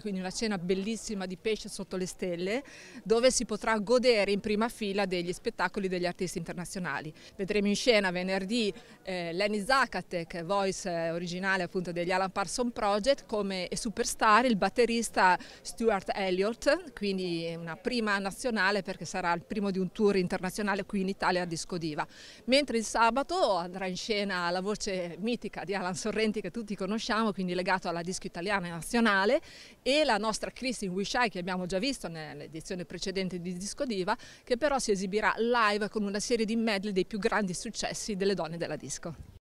Quindi una cena bellissima di pesce sotto le stelle dove si potrà godere in prima fila degli spettacoli degli artisti internazionali. Vedremo in scena venerdì eh, Lenny Zakatek, voice eh, originale appunto degli Alan Parson Project, come superstar il batterista Stuart Elliott, quindi una prima nazionale perché sarà il primo di un tour internazionale qui in Italia a Disco Diva. Mentre il sabato andrà in scena la voce mitica di Alan Sorrenti che tutti conosciamo, quindi legato alla disco italiana e nazionale e la nostra Christine Wishai che abbiamo già visto nell'edizione precedente di Disco Diva che però si esibirà live con una serie di medley dei più grandi successi delle donne della disco.